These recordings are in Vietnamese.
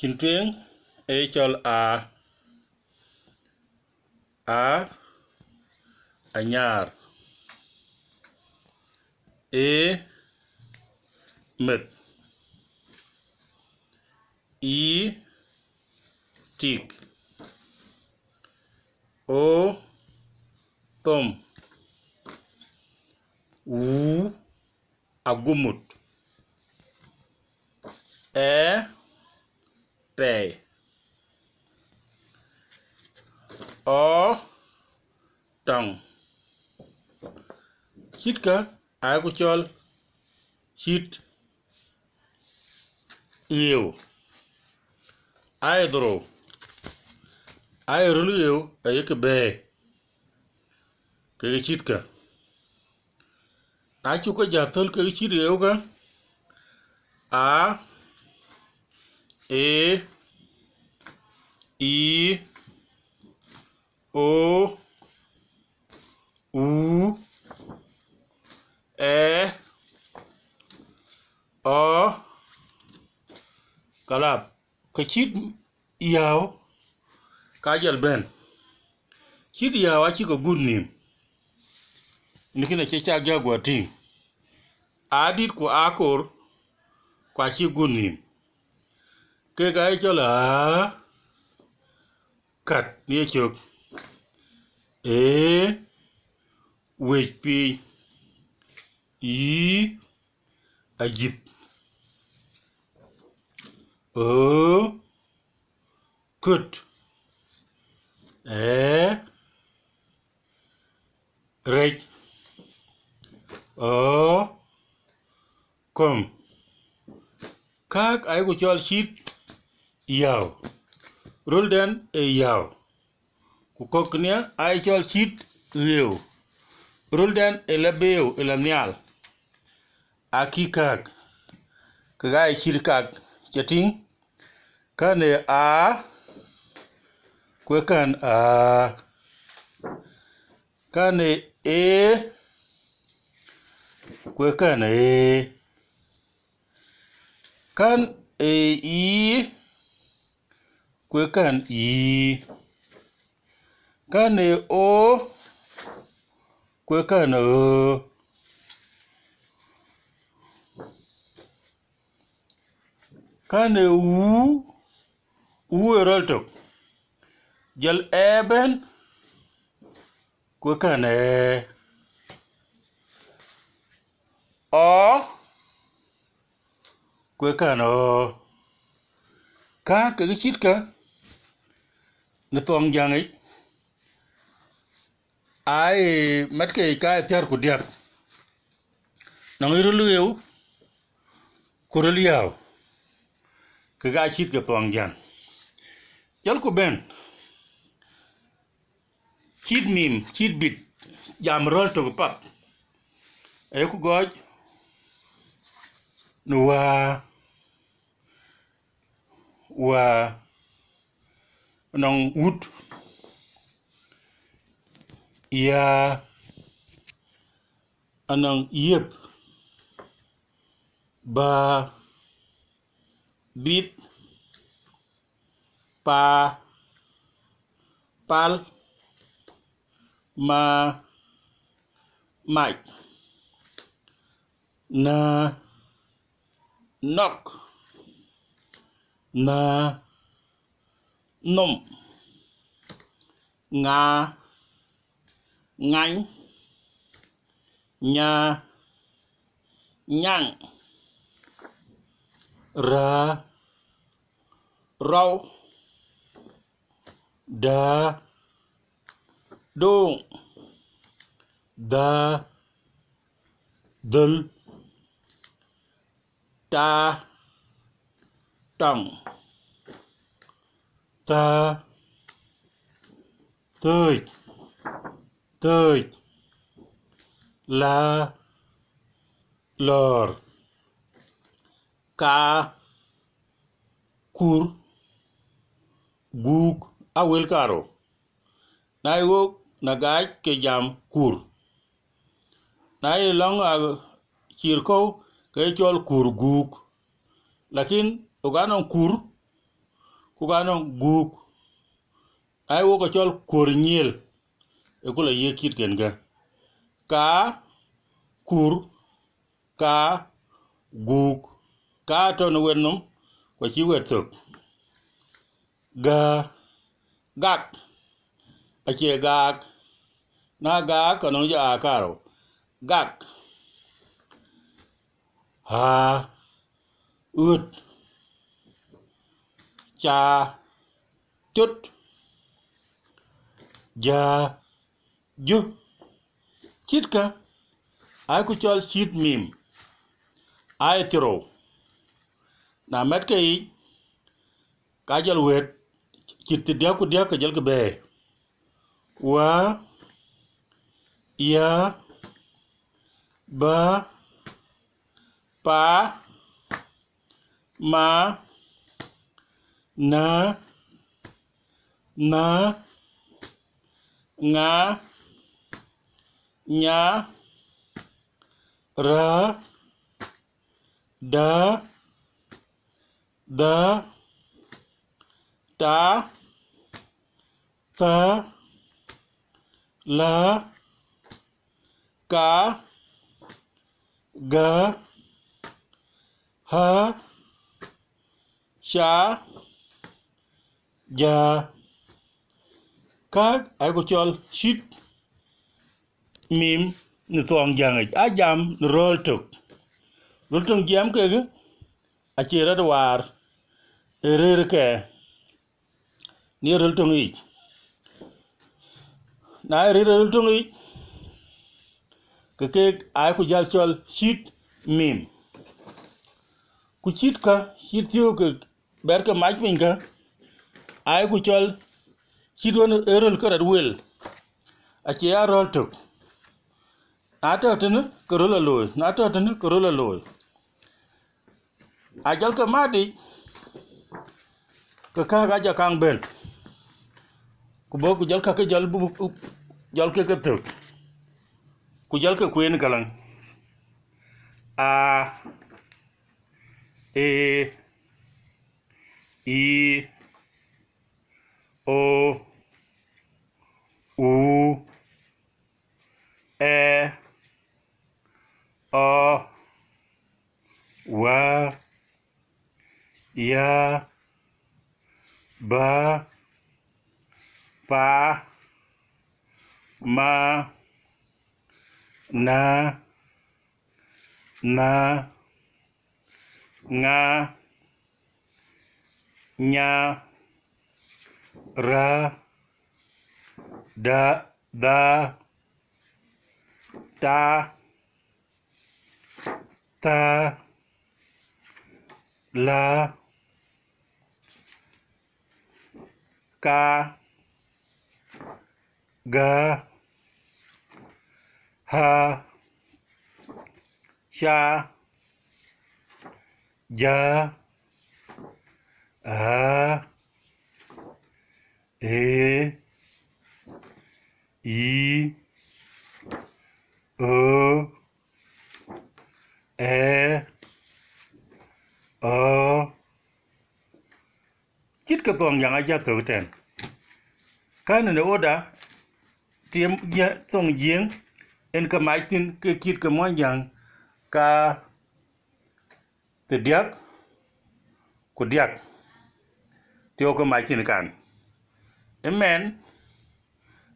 hin truyền e chol a a anyar e mệt i tik o tom u agumut e Bay. Otong. Sitka Aguchol Sit I Aydro. Ayrulu a ayek bay. Kage sitka. Nachuka jathal kage sit chit yoga. Ah. E I O U E O Kalab ka chit kajal ben chit yaw achiko good name nikina chechak jagwa ting adit ku akor kwa chi good name cái cái cho là cắt nia chụp e quệt pi ý a dịch ớ cụt ế rạch ở cùng các ấy của cho ship yaw den e yaw ku koknia aichol chit yew rolden e labew e la nyal aki kak kagai chir kak chating kane a kwekan a kane e kwekan e kan e i kwe kan i kan e o kwe kan e kan e u u e roltok jal eben kwe kan e o kwe kan o ka cái ga cả ni tong jangi ai mat ke ka tiar ku diap na iru lu eu ku ru liao ke ga chit ke tong jang jal ku ben chit mim chit bit jam rol to pap ay ku goj wa wa non wood ya anang yep ba bit pa pal ma mike na knock na nụm ngà ngánh nhà nhặng ra rau đà đụng đà dul ta trọng ta tươi tươi la lor ka kur guk awel karo naigo nagaj ke jam kur nay long a chirko ke chol kur guk lakin oganon kur kubanon guk ai wo ko chol kor nyel e kula ye kit ga ka kur ka guk ka no wenum ko chi wetok ga gak che gak na ka kanon ja karo gak ha ut ja jut ja ju chitka ay ku chol chit mim ay tiro na met kay ka jal wet chit dia ku dia ka jal ke be wa ya ba pa ma na na nga nya ra da da ta ta la ka ga ha sha và dạ. các ai agricultural sheep mim ni tuang jang a jam rol tuk rol tung jam ke a chira dwar rer ke ni rol tung i na rer rol tung i ke ke a ku jal chol sheep mim ku chit ka chit yo ke ber ke mach min ka ai ku chol chi don erol karat wel a che ya rol tuk na to tin ko rol loy na to tin ko rol loy a jal ka madi ka ka ga ja kang ben ku bo ku jal ka ka jal bu jal ka ka tuk ku jal ka ku en kalang a e e O, u e o wa ya ba pa ma na na nga nha ra da da ta ta la ka ga ha sha ja ha E, I, O, E, O. Kit ke tong yang aja tau ten. Kan oda, tiem ya jeng, en ke maitin ke kit ke moan yang ka tediak, kudiak, tiok ke maitin kan. imen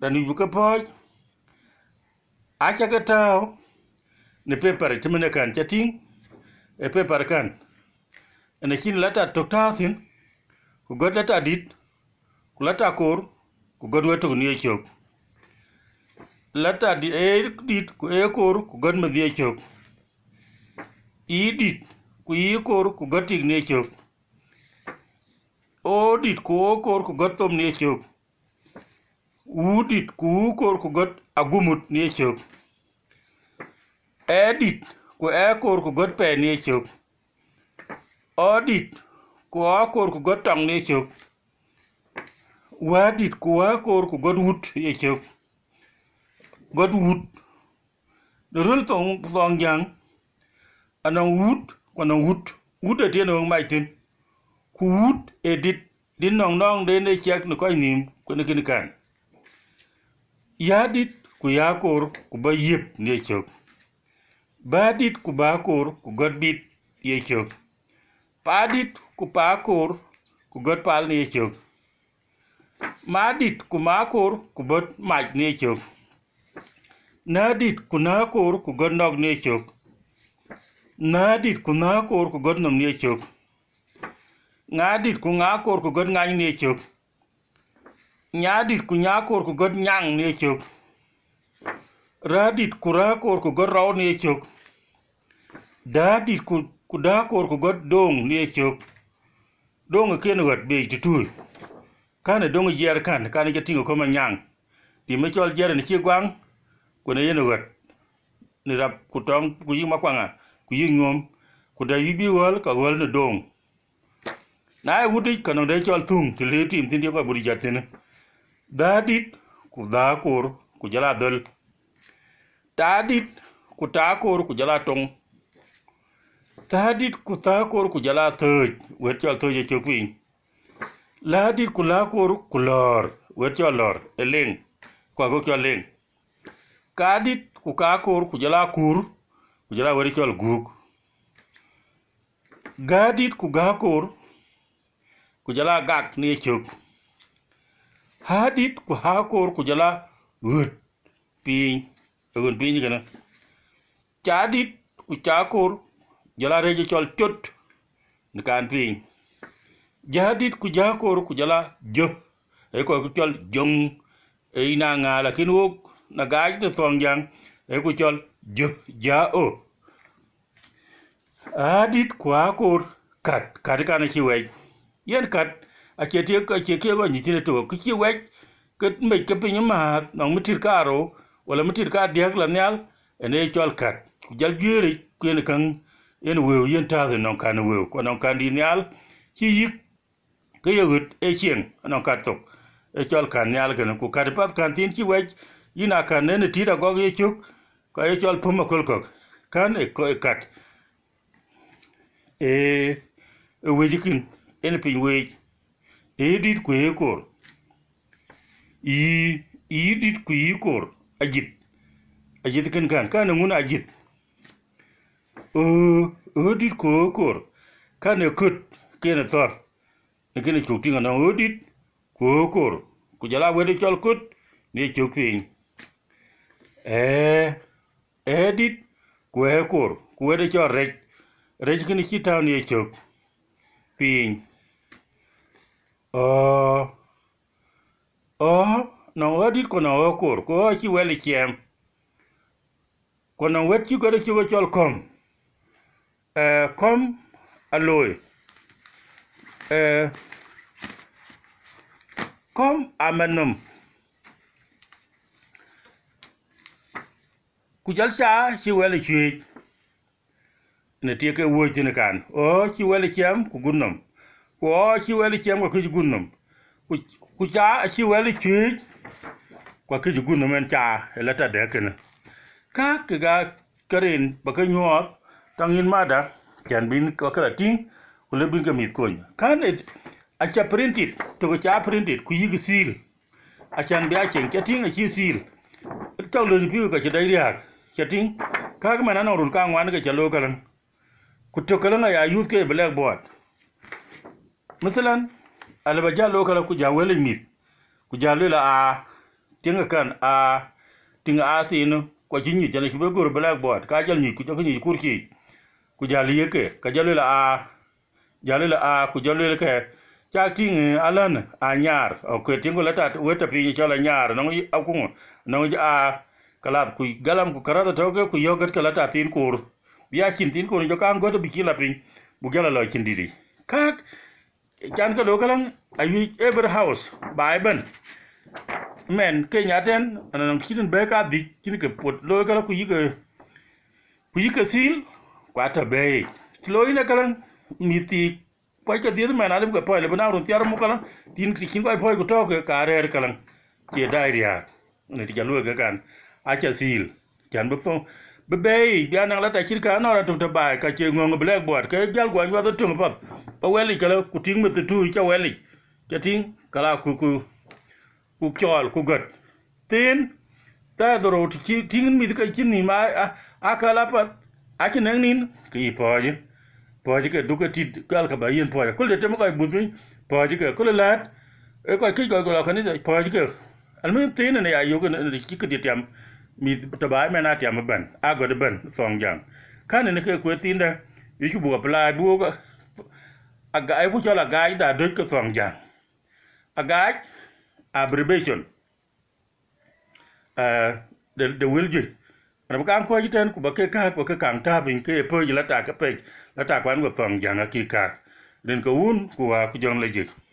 dan ibu kepoj aja ketau ne paper timene kan chatin e paper kan ene kin lata tokta sin ku god lata dit ku lata kor ku god wetu ni ekyok lata di e dit ku e kor ku god me di ekyok i dit ku i kor ku god tig ni ekyok odit ku kor ku got tom ni e chuk udit ku kor ku got agumut ni e chuk edit ku e kor ku got pe ni e chuk odit ku a kor ku got tong ni chuk wadit ku a kor ku got wut ni chuk got wut rul tong tong yang anang wut kwanang wut wut de tien wang mai tin kuut edit di nong nong de ne chak no koy nim ko ne kin kan ya dit ku ya kor ku ba yeb ne chok ba dit ku ba kor ku god bit ye chok pa dit ku pa kor ku god pal ne chok ma dit ku ma kor ku bot maj ne chok na dit ku na kor ku god nog ne chok na dit ku na kor ku god nom ne chok ngadit ku nga kor ku god ngany ne chok nyadit ku nya kor ku god nyang ne chok radit ku ra kor ku god raw ne chok dadit ku ku da kor ku god dong ne chok dong e ken god be tu kana dong e jer kan kana ja tingo koma e nyang ti me chol jer ne chigwang ku ne yen god ne rap ku tong ku yima kwanga ku yingom ku da yibi wal ka wal ne dong na wuti kanang dai chol thung ti le tim tin ko buri jatin da dit ku da kor ku jala dol ta ku ta kor ku jala tong ta ku ta kor ku jala thoj wet chol thoj e che kwin la ku la kor ku lor wet chol lor eling ku go chol leng ka ku ka kor ku jala kur ku jala wet chol guk gadit ku kor kujala gak ni chuk hadit ku ha kor kujala wut pin egun pin kana chadit ku cha kor jala reje chol chot nikan pin jadit ku ja kujala jo e ko ku chol jong e ina ngala kin wo na gaj de thong jang e ku chol jo ja o adit ku ha kat kat kana chi cắt, yen kat ache tie ache ke go ni tine to ki we ke me ke pin ma no mitir karo wala mitir ka diak la nyal ene chol kat jal cái này kan yen we yen ta de non kan we ko non kan di nyal chi yik ke yegut e chen non cắt tok e chol kan nyal ken ku kat pat kan tin chi we yina kan ne tira go ye cái ko e chol puma kol kok cái cái cắt, e kat e wejikin en piny wech eedit ku ekor yi yidit ku yikor ajit ajit kan kan kan ngun ajit o odit ku ekor kan ekut ken thor ken chuk tinga na odit ku ekor ku jala wede chol kut ni chuk piny eh edit ku ekor ku wede chol rej rej ken chi ye chuk piny Uh, uh, eh, eh, oh, no, what did Kona Okur? Go, she well, she am. Kona, what you got to see what you'll come? Uh, come, alloy. Uh, come, amenum. Kujal sa, she well, she eat. In a ticket, words in a can. Oh, she well, she am, good numb. woo ci weli ceem ko kiji gunnum ku caa ci weli cuic ko kiji gunnum en caa elata dekene ka kiga karin baka nyuot tangin mada jan bin kakra ting kule bin kamit konya kan it acha printed to ko cha printed ku yig seal achan bi achen chating achi seal to lo bi ko cha dairia chating ka ga mana norun ka ngwan ga chalo kalan ku to kalan ya use ke blackboard misalan alba jalo kala ku jawele mit ku jalo la a tinga kan a tinga a ko jinni jana ki gor blackboard ka jal ni ku jok ni kurki ku jalo yeke ka jalo la a jalo la a ku jalo ke chak ting alan a nyar o ko tingo la tat weta pi chala nyar no akungo no a kalat ku galam ku karada toke ku yogat kalata tin kur biya kin tin kur jo kan goto bikila pin bugala lo kindiri kak chan ka lokalang ayu ever house by ban men ke nyaten anan kitin be ka di kin ke pot lo ka ku yike ku yike sil kwa ta be lo ina kalang miti kwa ka di men alib ka pole bana run tiar mu kalang tin kin kwa pole ku to ke ka rer kalang ke dairia ne ti lo ga kan a cha sil chan bu fo be be ya nan la ta kir ka na ran tum ta ba ka che ngong blackboard ke gal gwan wa do tum pa pa weli kala ku ting me tu cha weli cha ting kala ku ku ku là ku gat tin ta doro ti ting mi ka chin ni ma a kala pa a chi nang nin ki po ji po ji ka cái ka ti kal cái ba yin po ya kul cái te mo ka bu mi po ji cái kul lat e cái ki ko la cái ni po ji cái al min tin ne ya yo ka ni ki ka di tam mi ta ba me na tam ban a go de ban song giang kan ne ka cái tin tên đó ku bu ka pla bu ka agai bu chola gai da doi ke thong jang agai abbreviation uh, the the will ji ana kan ko ji ten ku ba ke ka ko ke kan ta bin ke pe ji la ta ke pe la ta kwan go thong jang a ki ka den ko un ku wa ku jong le ji